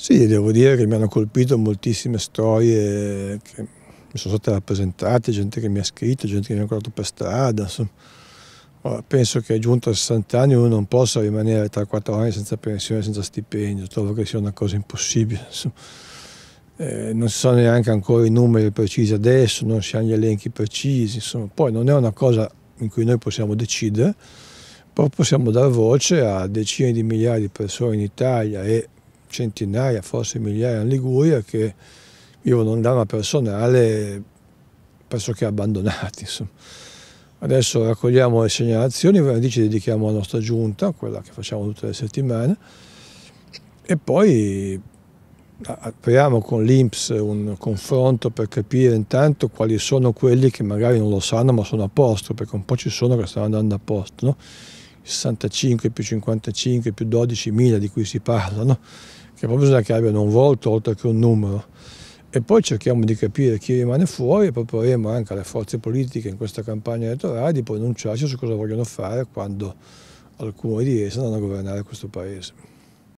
Sì, devo dire che mi hanno colpito moltissime storie che mi sono state rappresentate, gente che mi ha scritto, gente che mi ha incontrato per strada. Insomma. penso che giunto a 60 anni uno non possa rimanere tra 4 anni senza pensione, senza stipendio, trovo che sia una cosa impossibile. Eh, non si sono neanche ancora i numeri precisi adesso, non si hanno gli elenchi precisi, insomma. poi non è una cosa in cui noi possiamo decidere, però possiamo dar voce a decine di migliaia di persone in Italia e centinaia, forse migliaia in Liguria che vivono in dramma personale pressoché abbandonati. Insomma. Adesso raccogliamo le segnalazioni, venerdì ci dedichiamo alla nostra giunta, quella che facciamo tutte le settimane, e poi apriamo con l'Inps un confronto per capire intanto quali sono quelli che magari non lo sanno ma sono a posto, perché un po' ci sono che stanno andando a posto, no? 65 più 55 più 12.000 di cui si parla, no? che proprio bisogna che abbiano un volto oltre che un numero. E poi cerchiamo di capire chi rimane fuori e proporremo anche alle forze politiche in questa campagna elettorale di pronunciarsi su cosa vogliono fare quando alcune di esse andranno a governare questo Paese.